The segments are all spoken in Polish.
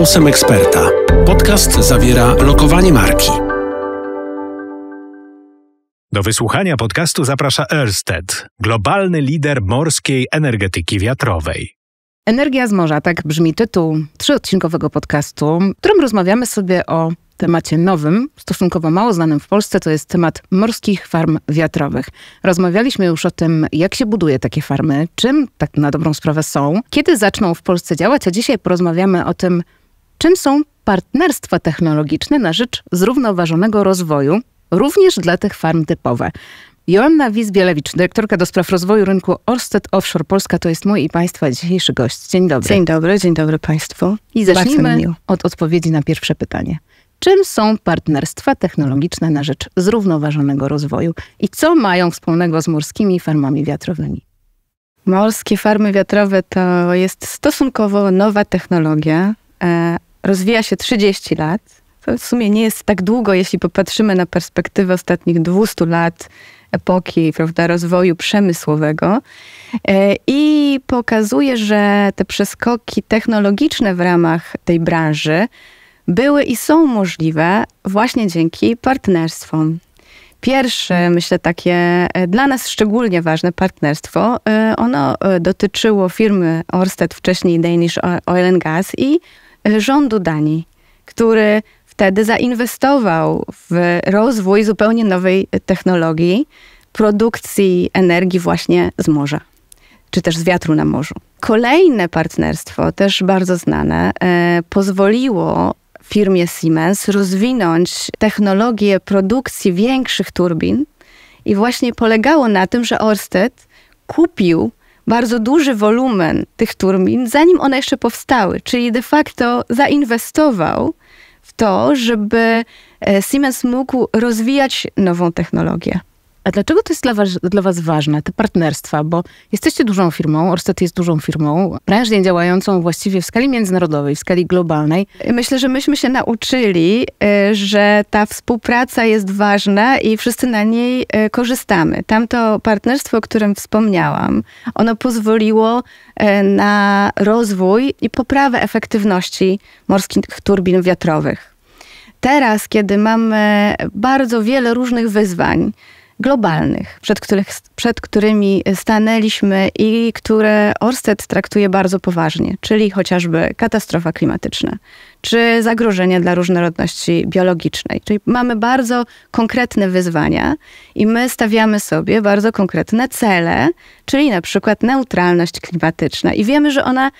Głosem Eksperta. Podcast zawiera lokowanie marki. Do wysłuchania podcastu zaprasza Ørsted, globalny lider morskiej energetyki wiatrowej. Energia z morza, tak brzmi tytuł trzyodcinkowego podcastu, w którym rozmawiamy sobie o temacie nowym, stosunkowo mało znanym w Polsce, to jest temat morskich farm wiatrowych. Rozmawialiśmy już o tym, jak się buduje takie farmy, czym tak na dobrą sprawę są, kiedy zaczną w Polsce działać, a dzisiaj porozmawiamy o tym, czym są partnerstwa technologiczne na rzecz zrównoważonego rozwoju, również dla tych farm typowe. Joanna Wizbielewicz, dyrektorka do spraw rozwoju rynku Orsted Offshore Polska, to jest mój i Państwa dzisiejszy gość. Dzień dobry. Dzień dobry, dzień dobry Państwu. I zacznijmy od odpowiedzi na pierwsze pytanie. Czym są partnerstwa technologiczne na rzecz zrównoważonego rozwoju i co mają wspólnego z morskimi farmami wiatrowymi? Morskie farmy wiatrowe to jest stosunkowo nowa technologia, e, rozwija się 30 lat. To w sumie nie jest tak długo, jeśli popatrzymy na perspektywę ostatnich 200 lat epoki prawda, rozwoju przemysłowego e, i pokazuje, że te przeskoki technologiczne w ramach tej branży były i są możliwe właśnie dzięki partnerstwom. Pierwsze, myślę, takie e, dla nas szczególnie ważne partnerstwo, e, ono dotyczyło firmy Orsted, wcześniej Danish Oil and Gas i E, rządu Danii, który wtedy zainwestował w rozwój zupełnie nowej technologii produkcji energii właśnie z morza, czy też z wiatru na morzu. Kolejne partnerstwo, też bardzo znane, e, pozwoliło firmie Siemens rozwinąć technologię produkcji większych turbin i właśnie polegało na tym, że Orsted kupił bardzo duży wolumen tych turmin, zanim one jeszcze powstały, czyli de facto zainwestował w to, żeby e, Siemens mógł rozwijać nową technologię. A dlaczego to jest dla was, dla was ważne, te partnerstwa? Bo jesteście dużą firmą, Orsted jest dużą firmą, prężnie działającą właściwie w skali międzynarodowej, w skali globalnej. Myślę, że myśmy się nauczyli, y, że ta współpraca jest ważna i wszyscy na niej y, korzystamy. Tamto partnerstwo, o którym wspomniałam, ono pozwoliło y, na rozwój i poprawę efektywności morskich turbin wiatrowych. Teraz, kiedy mamy bardzo wiele różnych wyzwań, globalnych, przed, których, przed którymi stanęliśmy i które Orsted traktuje bardzo poważnie, czyli chociażby katastrofa klimatyczna, czy zagrożenie dla różnorodności biologicznej. Czyli mamy bardzo konkretne wyzwania i my stawiamy sobie bardzo konkretne cele, czyli na przykład neutralność klimatyczna i wiemy, że ona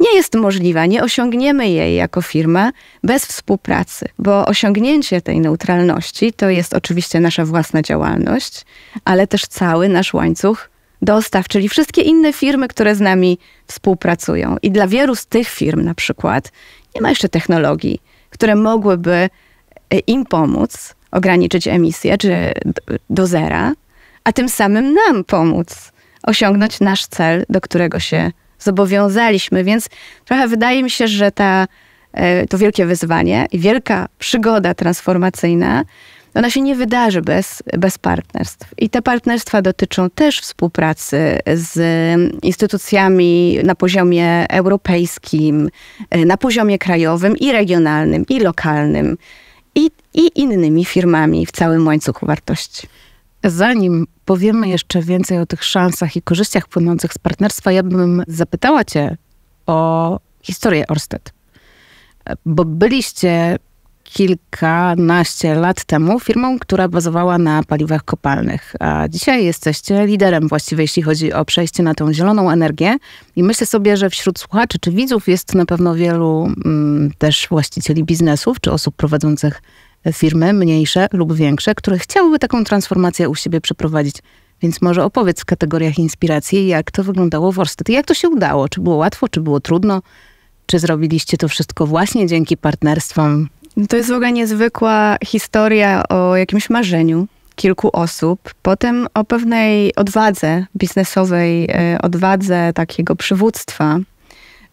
nie jest możliwa, nie osiągniemy jej jako firma bez współpracy, bo osiągnięcie tej neutralności to jest oczywiście nasza własna działalność, ale też cały nasz łańcuch dostaw, czyli wszystkie inne firmy, które z nami współpracują. I dla wielu z tych firm na przykład nie ma jeszcze technologii, które mogłyby e, im pomóc ograniczyć emisję czy do zera, a tym samym nam pomóc osiągnąć nasz cel, do którego się zobowiązaliśmy, więc trochę wydaje mi się, że ta, e, to wielkie wyzwanie i wielka przygoda transformacyjna, ona się nie wydarzy bez, bez partnerstw. I te partnerstwa dotyczą też współpracy z instytucjami na poziomie europejskim, e, na poziomie krajowym i regionalnym, i lokalnym, i, i innymi firmami w całym łańcuchu wartości. Zanim powiemy jeszcze więcej o tych szansach i korzyściach płynących z partnerstwa, ja bym zapytała Cię o historię Orsted. Bo byliście kilkanaście lat temu firmą, która bazowała na paliwach kopalnych, a dzisiaj jesteście liderem właściwie, jeśli chodzi o przejście na tą zieloną energię. I myślę sobie, że wśród słuchaczy czy widzów jest na pewno wielu mm, też właścicieli biznesów czy osób prowadzących firmy, mniejsze lub większe, które chciałyby taką transformację u siebie przeprowadzić. Więc może opowiedz w kategoriach inspiracji, jak to wyglądało w Orsted. Jak to się udało? Czy było łatwo, czy było trudno? Czy zrobiliście to wszystko właśnie dzięki partnerstwom? No to jest w ogóle niezwykła historia o jakimś marzeniu kilku osób, potem o pewnej odwadze biznesowej, e, odwadze takiego przywództwa,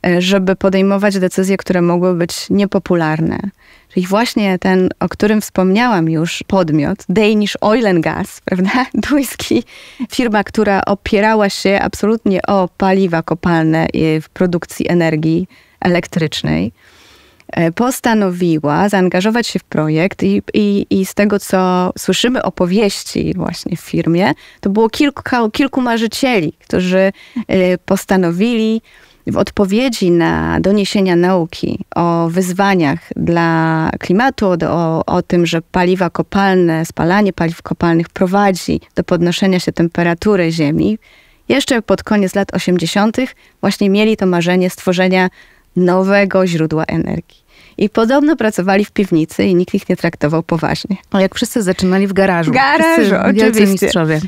E, żeby podejmować decyzje, które mogły być niepopularne. Czyli właśnie ten, o którym wspomniałam już, podmiot, Danish Oil and Gas, prawda? Duński, firma, która opierała się absolutnie o paliwa kopalne w produkcji energii elektrycznej, e, postanowiła zaangażować się w projekt i, i, i z tego, co słyszymy opowieści właśnie w firmie, to było kilku, kilku marzycieli, którzy e, postanowili w odpowiedzi na doniesienia nauki o wyzwaniach dla klimatu, o, o tym, że paliwa kopalne, spalanie paliw kopalnych prowadzi do podnoszenia się temperatury Ziemi, jeszcze pod koniec lat 80. właśnie mieli to marzenie stworzenia nowego źródła energii. I podobno pracowali w piwnicy i nikt ich nie traktował poważnie. O, no jak wszyscy zaczynali w garażu. Garażu, wszyscy oczywiście. mistrzowie.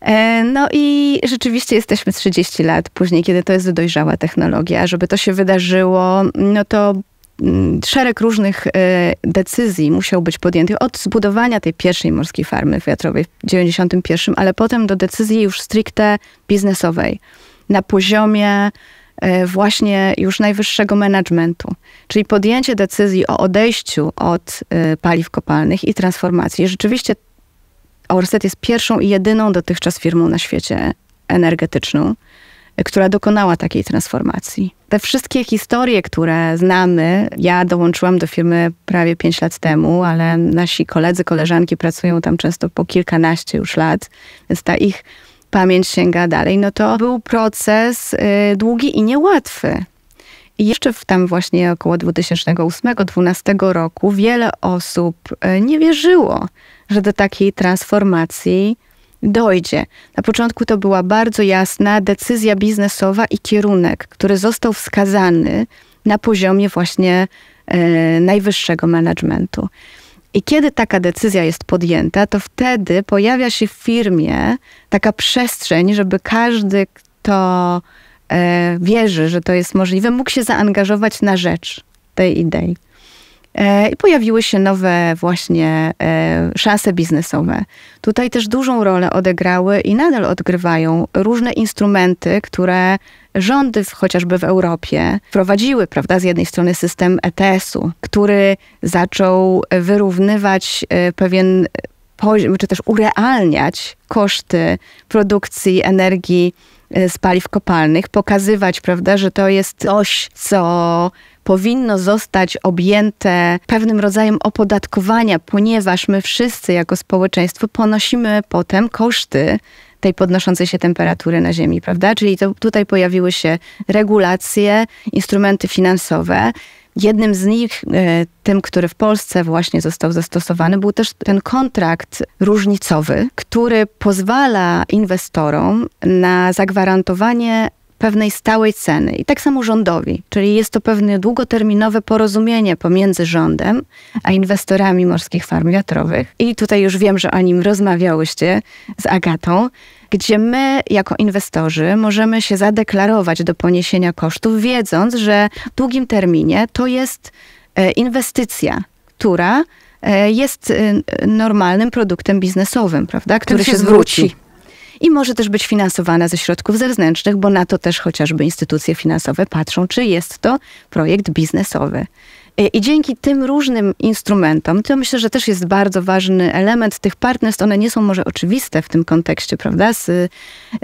E, no i rzeczywiście jesteśmy 30 lat później, kiedy to jest dojrzała technologia. Żeby to się wydarzyło, no to mm, szereg różnych e, decyzji musiał być podjętych od zbudowania tej pierwszej morskiej farmy wiatrowej w 1991, ale potem do decyzji już stricte biznesowej na poziomie e, właśnie już najwyższego managementu, czyli podjęcie decyzji o odejściu od paliw kopalnych i transformacji. Rzeczywiście Orsted jest pierwszą i jedyną dotychczas firmą na świecie energetyczną, która dokonała takiej transformacji. Te wszystkie historie, które znamy, ja dołączyłam do firmy prawie 5 lat temu, ale nasi koledzy, koleżanki pracują tam często po kilkanaście już lat, więc ta ich pamięć sięga dalej. No to był proces y, długi i niełatwy. I jeszcze w tam właśnie około 2008-2012 roku wiele osób y, nie wierzyło, że do takiej transformacji dojdzie. Na początku to była bardzo jasna decyzja biznesowa i kierunek, który został wskazany na poziomie właśnie e, najwyższego managementu. I kiedy taka decyzja jest podjęta, to wtedy pojawia się w firmie taka przestrzeń, żeby każdy, kto e, wierzy, że to jest możliwe, mógł się zaangażować na rzecz tej idei. E, I pojawiły się nowe właśnie e, szanse biznesowe. Tutaj też dużą rolę odegrały i nadal odgrywają różne instrumenty, które rządy chociażby w Europie wprowadziły, prawda, z jednej strony system ETS-u, który zaczął wyrównywać e, pewien poziom, czy też urealniać koszty produkcji energii z paliw kopalnych, pokazywać, prawda, że to jest coś, co powinno zostać objęte pewnym rodzajem opodatkowania, ponieważ my wszyscy jako społeczeństwo ponosimy potem koszty tej podnoszącej się temperatury na Ziemi, prawda? Czyli to, tutaj pojawiły się regulacje, instrumenty finansowe. Jednym z nich, e, tym, który w Polsce właśnie został zastosowany, był też ten kontrakt różnicowy, który pozwala inwestorom na zagwarantowanie pewnej stałej ceny. I tak samo rządowi, czyli jest to pewne długoterminowe porozumienie pomiędzy rządem a inwestorami morskich farm wiatrowych. I tutaj już wiem, że o nim rozmawiałyście z Agatą, gdzie my jako inwestorzy możemy się zadeklarować do poniesienia kosztów, wiedząc, że w długim terminie to jest e, inwestycja, która e, jest e, normalnym produktem biznesowym, prawda, który, się, się zwróci. zwróci i może też być finansowana ze środków zewnętrznych, bo na to też chociażby instytucje finansowe patrzą, czy jest to projekt biznesowy. Y, I dzięki tym różnym instrumentom, to myślę, że też jest bardzo ważny element tych partnerstw. One nie są może oczywiste w tym kontekście, prawda, z y,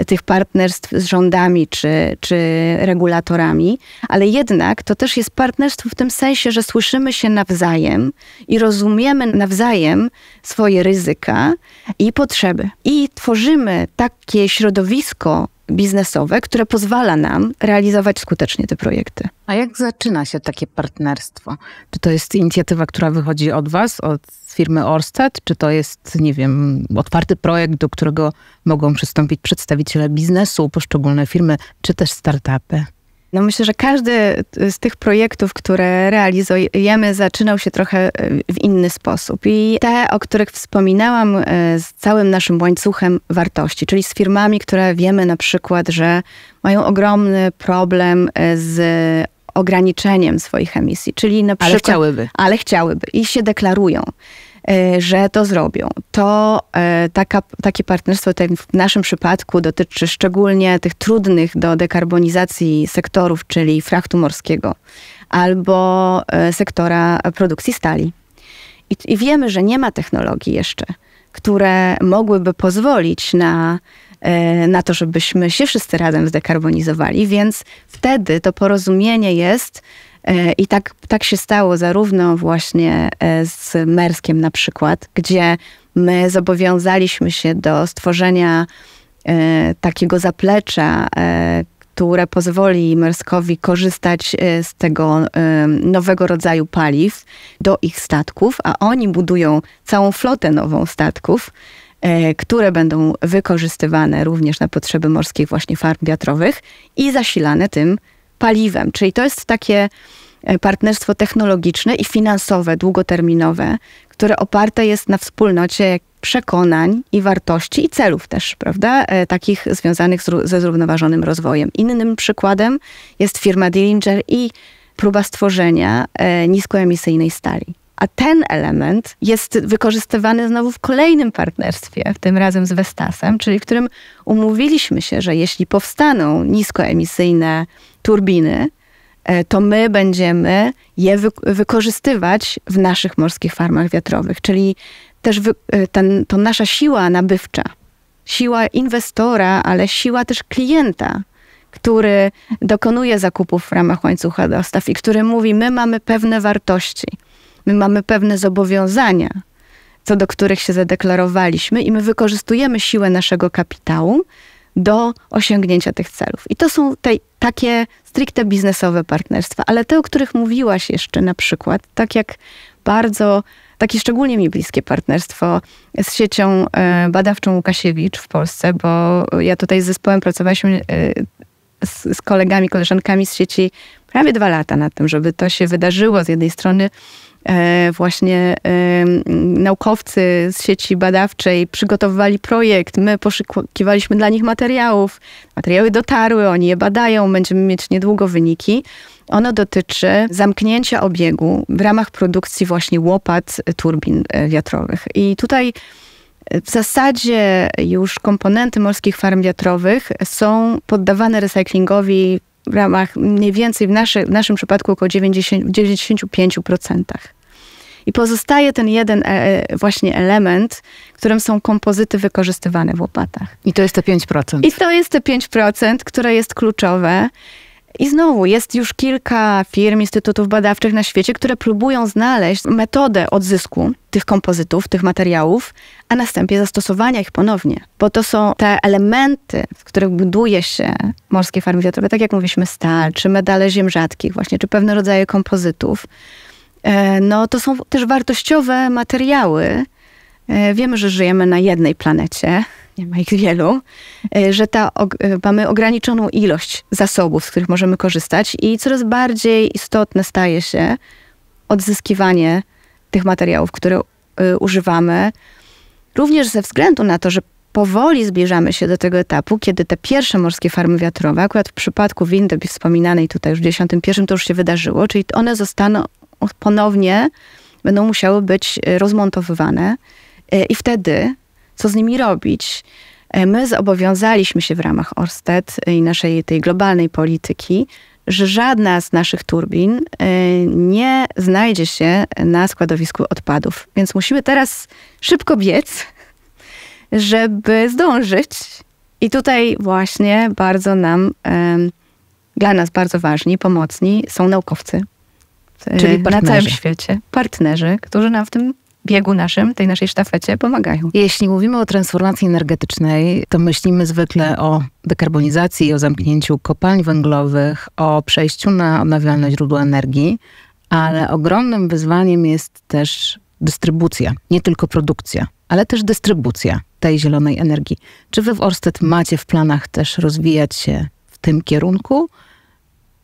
tych partnerstw z rządami czy, czy regulatorami, ale jednak to też jest partnerstwo w tym sensie, że słyszymy się nawzajem i rozumiemy nawzajem swoje ryzyka i potrzeby. I tworzymy takie środowisko, biznesowe, które pozwala nam realizować skutecznie te projekty. A jak zaczyna się takie partnerstwo? Czy to jest inicjatywa, która wychodzi od Was, od firmy Orsted? Czy to jest, nie wiem, otwarty projekt, do którego mogą przystąpić przedstawiciele biznesu, poszczególne firmy, czy też startupy? No myślę, że każdy z tych projektów, które realizujemy, zaczynał się trochę e, w inny sposób. I te, o których wspominałam, e, z całym naszym łańcuchem wartości, czyli z firmami, które wiemy na przykład, że mają ogromny problem e, z ograniczeniem swoich emisji, czyli na przykład... Ale chciałyby. Ale chciałyby i się deklarują. E, że to zrobią. To e, taka, takie partnerstwo w naszym przypadku dotyczy szczególnie tych trudnych do dekarbonizacji sektorów, czyli frachtu morskiego albo e, sektora produkcji stali. I, i wiemy, że nie ma technologii jeszcze, które mogłyby pozwolić na na to, żebyśmy się wszyscy razem zdekarbonizowali, więc wtedy to porozumienie jest E, I tak, tak się stało zarówno właśnie e, z Merskiem na przykład, gdzie my zobowiązaliśmy się do stworzenia e, takiego zaplecza, które pozwoli Merskowi korzystać z tego nowego rodzaju paliw do ich statków, a oni budują całą flotę nową statków, które będą wykorzystywane również na potrzeby morskich właśnie farm wiatrowych i zasilane tym paliwem. Czyli to jest takie e, partnerstwo technologiczne i finansowe, długoterminowe, które oparte jest na wspólnocie przekonań i wartości i celów też, prawda, e, takich związanych z, ze zrównoważonym rozwojem. Innym przykładem jest firma Dillinger i próba stworzenia e, niskoemisyjnej stali. A ten element jest wykorzystywany znowu w kolejnym partnerstwie, w tym razem z Vestasem, czyli w którym umówiliśmy się, że jeśli powstaną niskoemisyjne turbiny, e, to my będziemy je wy wykorzystywać w naszych morskich farmach wiatrowych. Czyli też e, ten, to nasza siła nabywcza, siła inwestora, ale siła też klienta, który dokonuje zakupów w ramach łańcucha dostaw i który mówi: My mamy pewne wartości My mamy pewne zobowiązania, co do których się zadeklarowaliśmy, i my wykorzystujemy siłę naszego kapitału do osiągnięcia tych celów. I to są te, takie stricte biznesowe partnerstwa, ale te, o których mówiłaś jeszcze na przykład, tak jak bardzo takie szczególnie mi bliskie partnerstwo z siecią e, badawczą Łukasiewicz w Polsce, bo ja tutaj z zespołem pracowaliśmy e, z, kolegami, koleżankami z sieci prawie dwa lata nad tym, żeby to się wydarzyło. Z jednej strony E, właśnie e, naukowcy z sieci badawczej przygotowywali projekt, my poszukiwaliśmy dla nich materiałów, materiały dotarły, oni je badają, będziemy mieć niedługo wyniki. Ono dotyczy zamknięcia obiegu w ramach produkcji właśnie łopat e, turbin wiatrowych. I tutaj w zasadzie już komponenty morskich farm wiatrowych są poddawane recyklingowi w ramach mniej więcej w, naszy, w naszym przypadku około 90, 95%. I pozostaje ten jeden e, e, właśnie element, którym są kompozyty wykorzystywane w łopatach. I to jest te 5%. I to jest te 5%, które jest kluczowe. I znowu jest już kilka firm, instytutów badawczych na świecie, które próbują znaleźć metodę odzysku tych kompozytów, tych materiałów, a następnie zastosowania ich ponownie. Bo to są te elementy, z których buduje się morskie farmy wiatrowe, tak jak mówiliśmy, stal, czy medale ziem rzadkich, właśnie, czy pewne rodzaje kompozytów E, no to są też wartościowe materiały. E, wiemy, że żyjemy na jednej planecie, nie ma ich wielu, e, że ta, mamy ograniczoną ilość zasobów, z których możemy korzystać i coraz bardziej istotne staje się odzyskiwanie tych materiałów, które używamy, również ze względu na to, że powoli zbliżamy się do tego etapu, kiedy te pierwsze morskie farmy wiatrowe, akurat w przypadku Windeby wspominanej tutaj już w 11 to już się wydarzyło, czyli one zostaną ponownie będą musiały być e, rozmontowywane. E, I wtedy, co z nimi robić? E, my zobowiązaliśmy się w ramach Orsted i naszej tej globalnej polityki, że żadna z naszych turbin nie znajdzie się na składowisku odpadów. Więc musimy teraz szybko biec, żeby zdążyć. I tutaj właśnie bardzo nam, dla nas bardzo ważni, pomocni są naukowcy, E, Czyli partnerzy. na całym świecie. Partnerzy, którzy nam w tym biegu naszym, tej naszej sztafecie pomagają. Jeśli mówimy o transformacji energetycznej, to myślimy zwykle o dekarbonizacji, o zamknięciu kopalń węglowych, o przejściu na odnawialne źródła energii, ale ogromnym wyzwaniem jest też dystrybucja, nie tylko produkcja, ale też dystrybucja tej zielonej energii. Czy wy w Orsted macie w planach też rozwijać się w tym kierunku?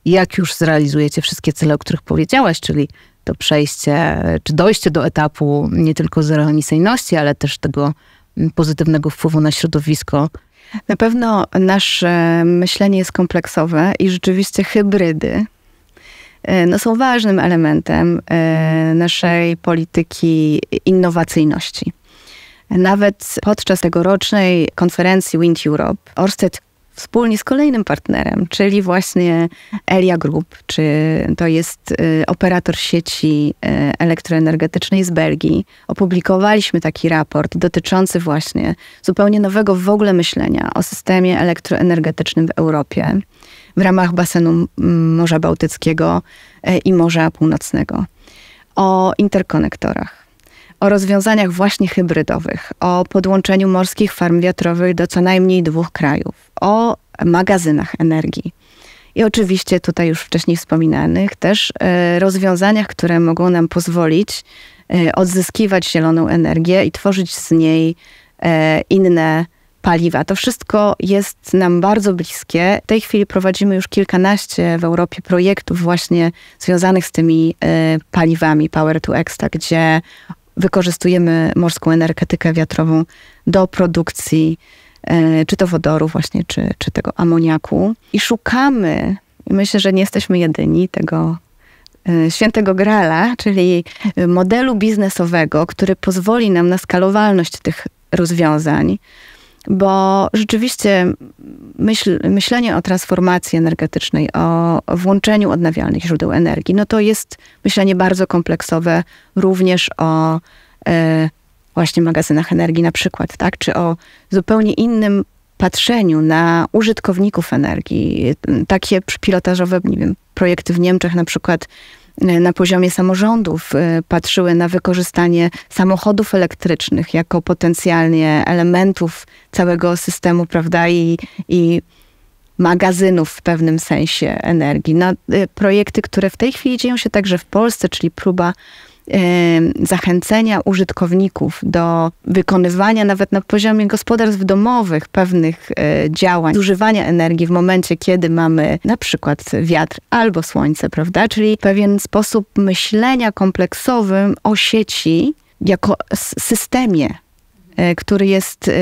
jak już zrealizujecie wszystkie cele, o których powiedziałaś, czyli to przejście, czy dojście do etapu nie tylko zeroemisyjności, ale też tego mm, pozytywnego wpływu na środowisko. Na pewno nasze e, myślenie jest kompleksowe i rzeczywiście hybrydy e, no, są ważnym elementem e, naszej polityki innowacyjności. Nawet podczas tegorocznej konferencji Wind Europe Orsted wspólnie z kolejnym partnerem, czyli właśnie Elia Group, czy to jest y, operator sieci y, elektroenergetycznej z Belgii. Opublikowaliśmy taki raport dotyczący właśnie zupełnie nowego w ogóle myślenia o systemie elektroenergetycznym w Europie w ramach basenu Morza Bałtyckiego y, i Morza Północnego. O interkonektorach, o rozwiązaniach właśnie hybrydowych, o podłączeniu morskich farm wiatrowych do co najmniej dwóch krajów, o magazynach energii. I oczywiście tutaj już wcześniej wspominanych też e, rozwiązaniach, które mogą nam pozwolić e, odzyskiwać zieloną energię i tworzyć z niej e, inne paliwa. To wszystko jest nam bardzo bliskie. W tej chwili prowadzimy już kilkanaście w Europie projektów właśnie związanych z tymi paliwami Power to Extra, gdzie wykorzystujemy morską energetykę wiatrową do produkcji e, czy to wodoru właśnie, czy, czy tego amoniaku. I szukamy, myślę, że nie jesteśmy jedyni, tego e, świętego grala, czyli modelu biznesowego, który pozwoli nam na skalowalność tych rozwiązań, bo rzeczywiście myśl, myślenie o transformacji energetycznej, o włączeniu odnawialnych źródeł energii, no to jest myślenie bardzo kompleksowe również o e, właśnie magazynach energii na przykład, tak? Czy o zupełnie innym patrzeniu na użytkowników energii. Takie pilotażowe, nie wiem, projekty w Niemczech na przykład na poziomie samorządów y, patrzyły na wykorzystanie samochodów elektrycznych jako potencjalnie elementów całego systemu, prawda, i, i magazynów w pewnym sensie energii. Na no, y, projekty, które w tej chwili dzieją się także w Polsce, czyli próba zachęcenia użytkowników do wykonywania nawet na poziomie gospodarstw domowych pewnych e, działań, zużywania energii w momencie, kiedy mamy na przykład wiatr albo słońce, prawda? Czyli pewien sposób myślenia kompleksowym o sieci jako systemie e, który jest e,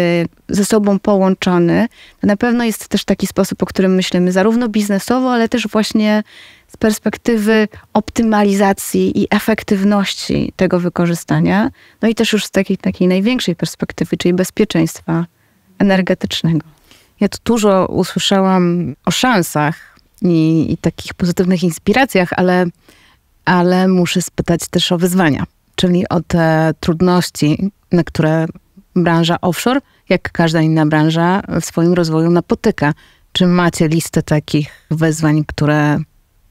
ze sobą połączony, na pewno jest też taki sposób, o którym myślimy zarówno biznesowo, ale też właśnie z perspektywy optymalizacji i efektywności tego wykorzystania, no i też już z takiej, takiej największej perspektywy, czyli bezpieczeństwa energetycznego. Ja tu dużo usłyszałam o szansach i, i takich pozytywnych inspiracjach, ale, ale muszę spytać też o wyzwania, czyli o te trudności, na które branża offshore, jak każda inna branża, w swoim rozwoju napotyka. Czy macie listę takich wyzwań, które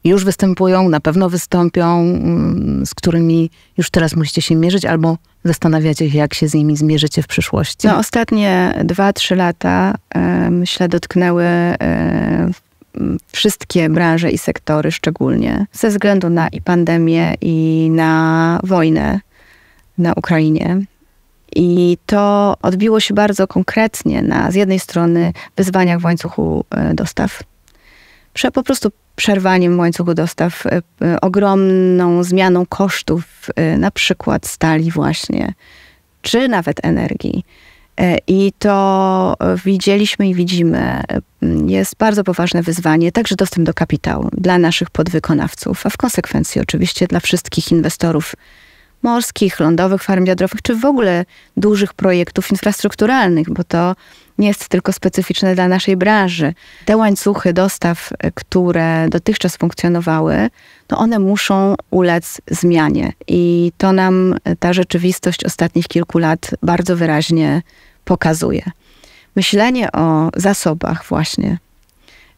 już występują, na pewno wystąpią, mm, z którymi już teraz musicie się mierzyć albo zastanawiacie się, jak się z nimi zmierzycie w przyszłości? No, ostatnie 2-3 lata, myślę, dotknęły wszystkie branże i sektory szczególnie, ze względu na i pandemię, i na wojnę na Ukrainie. I to odbiło się bardzo konkretnie na, z jednej strony, wyzwaniach w łańcuchu e, dostaw, po prostu przerwaniem łańcuchu dostaw, e, e, ogromną zmianą kosztów, e, na przykład stali właśnie, czy nawet energii. I to widzieliśmy i widzimy, jest bardzo poważne wyzwanie, także dostęp do kapitału dla naszych podwykonawców, a w konsekwencji oczywiście dla wszystkich inwestorów morskich, lądowych, farm wiatrowych, czy w ogóle dużych projektów infrastrukturalnych, bo to nie jest tylko specyficzne dla naszej branży. Te łańcuchy dostaw, e, które dotychczas funkcjonowały, no one muszą ulec zmianie. I to nam e, ta rzeczywistość ostatnich kilku lat bardzo wyraźnie pokazuje. Myślenie o zasobach właśnie,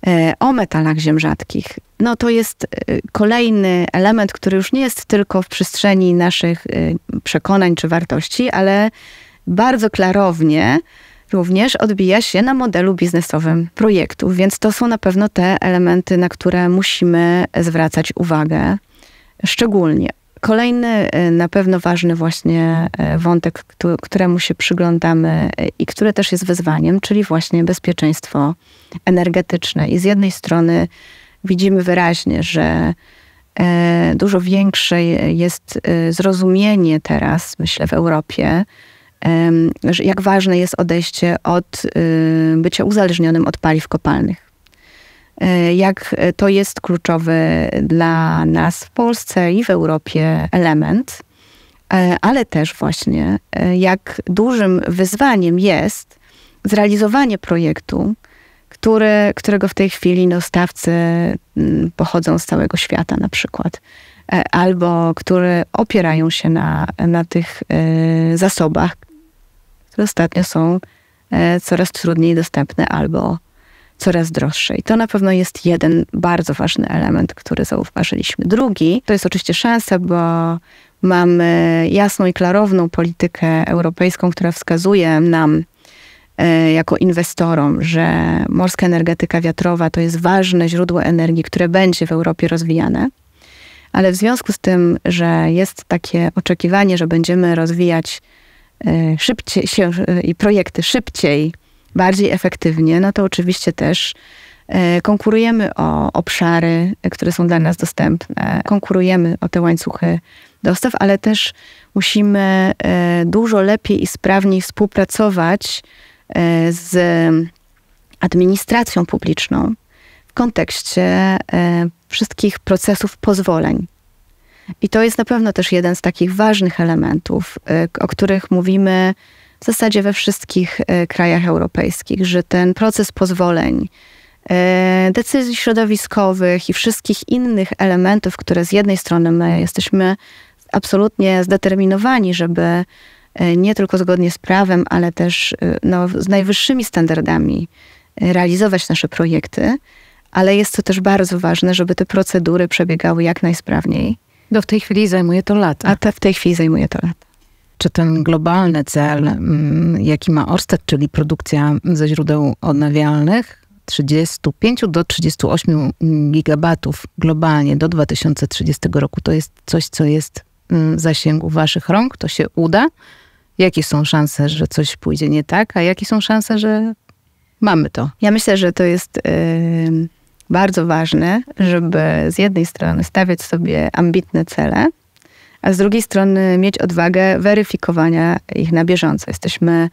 e, o metalach ziem rzadkich, no to jest kolejny element, który już nie jest tylko w przestrzeni naszych przekonań czy wartości, ale bardzo klarownie również odbija się na modelu biznesowym projektów, więc to są na pewno te elementy, na które musimy zwracać uwagę szczególnie. Kolejny y, na pewno ważny właśnie y, wątek, któremu się przyglądamy y, i który też jest wyzwaniem, czyli właśnie bezpieczeństwo energetyczne. I z jednej strony widzimy wyraźnie, że dużo większe jest zrozumienie teraz, myślę, w Europie jak ważne jest odejście od y, bycia uzależnionym od paliw kopalnych. E, jak to jest kluczowy dla nas w Polsce i w Europie element, e, ale też właśnie e, jak dużym wyzwaniem jest zrealizowanie projektu, który, którego w tej chwili no, stawcy mm, pochodzą z całego świata na przykład, albo które opierają się na, na tych zasobach, które ostatnio są e, coraz trudniej dostępne albo coraz droższe. I to na pewno jest jeden bardzo ważny element, który zauważyliśmy. Drugi to jest oczywiście szansa, bo mamy jasną i klarowną politykę europejską, która wskazuje nam, e, jako inwestorom, że morska energetyka wiatrowa to jest ważne źródło energii, które będzie w Europie rozwijane. Ale w związku z tym, że jest takie oczekiwanie, że będziemy rozwijać E, szybciej się, e, i projekty szybciej, bardziej efektywnie, no to oczywiście też e, konkurujemy o obszary, które są dla nas dostępne, konkurujemy o te łańcuchy dostaw, ale też musimy dużo lepiej i sprawniej współpracować z administracją publiczną w kontekście wszystkich procesów pozwoleń. I to jest na pewno też jeden z takich ważnych elementów, y, o których mówimy w zasadzie we wszystkich y, krajach europejskich, że ten proces pozwoleń, y, decyzji środowiskowych i wszystkich innych elementów, które z jednej strony my jesteśmy absolutnie zdeterminowani, żeby nie tylko zgodnie z prawem, ale też no, z najwyższymi standardami realizować nasze projekty, ale jest to też bardzo ważne, żeby te procedury przebiegały jak najsprawniej no w tej chwili zajmuje to lata. A te w tej chwili zajmuje to lata. Czy ten globalny cel, mm, jaki ma Orsted, czyli produkcja ze źródeł odnawialnych, 35 do 38 gigabatów globalnie do 2030 roku, to jest coś, co jest mm, w zasięgu waszych rąk, to się uda? Jakie są szanse, że coś pójdzie nie tak, a jakie są szanse, że mamy to? Ja myślę, że to jest... Yy bardzo ważne, żeby z jednej strony stawiać sobie ambitne cele, a z drugiej strony mieć odwagę weryfikowania ich na bieżąco. Jesteśmy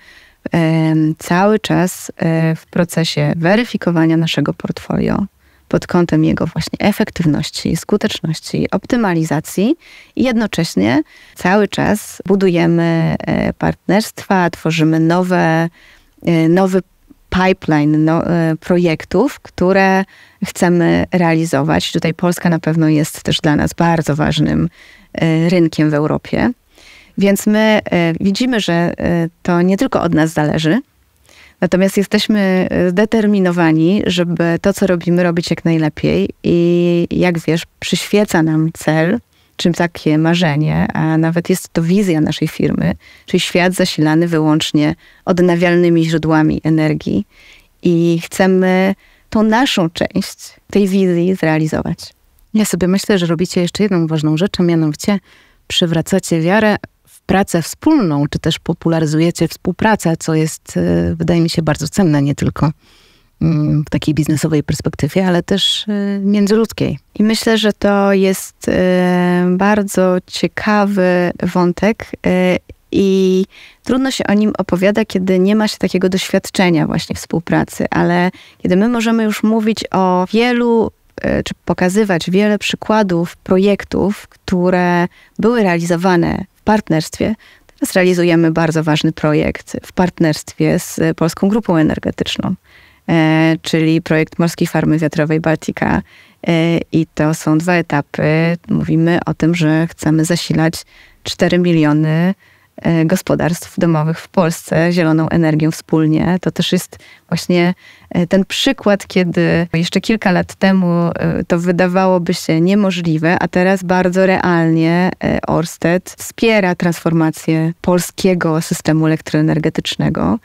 cały czas e, w procesie weryfikowania naszego portfolio pod kątem jego właśnie efektywności, skuteczności, optymalizacji i jednocześnie cały czas budujemy e, partnerstwa, tworzymy nowe, e, nowy pipeline no, e, projektów, które chcemy realizować. Tutaj Polska na pewno jest też dla nas bardzo ważnym e, rynkiem w Europie. Więc my e, widzimy, że to nie tylko od nas zależy, natomiast jesteśmy zdeterminowani, żeby to, co robimy, robić jak najlepiej. I jak wiesz, przyświeca nam cel czym takie marzenie, a nawet jest to wizja naszej firmy, czyli świat zasilany wyłącznie odnawialnymi źródłami energii i chcemy tą naszą część tej wizji zrealizować. Ja sobie myślę, że robicie jeszcze jedną ważną rzecz, a mianowicie przywracacie wiarę w pracę wspólną, czy też popularyzujecie współpracę, co jest, e, wydaje mi się, bardzo cenne, nie tylko Mm, w takiej biznesowej perspektywie, ale też y, międzyludzkiej. I myślę, że to jest y, bardzo ciekawy wątek y, i trudno się o nim opowiada, kiedy nie ma się takiego doświadczenia właśnie współpracy, ale kiedy my możemy już mówić o wielu czy pokazywać wiele przykładów projektów, które były realizowane w partnerstwie, Teraz realizujemy bardzo ważny projekt w partnerstwie z Polską Grupą Energetyczną. E, czyli projekt Morskiej Farmy Wiatrowej Baltic'a e, I to są dwa etapy. Mówimy o tym, że chcemy zasilać 4 miliony e, gospodarstw domowych w Polsce zieloną energią wspólnie. To też jest właśnie ten przykład, kiedy jeszcze kilka lat temu to wydawałoby się niemożliwe, a teraz bardzo realnie Orsted wspiera transformację polskiego systemu elektroenergetycznego.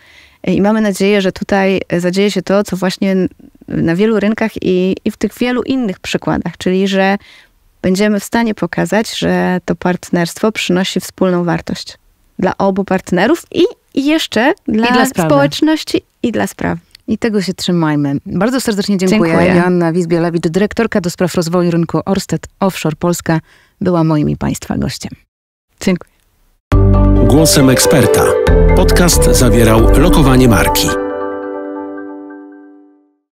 I mamy nadzieję, że tutaj zadzieje się to, co właśnie na wielu rynkach i, i w tych wielu innych przykładach, czyli że będziemy w stanie pokazać, że to partnerstwo przynosi wspólną wartość dla obu partnerów i jeszcze dla, I dla społeczności i dla spraw. I tego się trzymajmy. Bardzo serdecznie dziękuję. dziękuję. Joanna Wizbielewicz, dyrektorka do spraw rozwoju rynku Orsted Offshore Polska, była moim i Państwa gościem. Dziękuję. Głosem eksperta. Podcast zawierał lokowanie marki.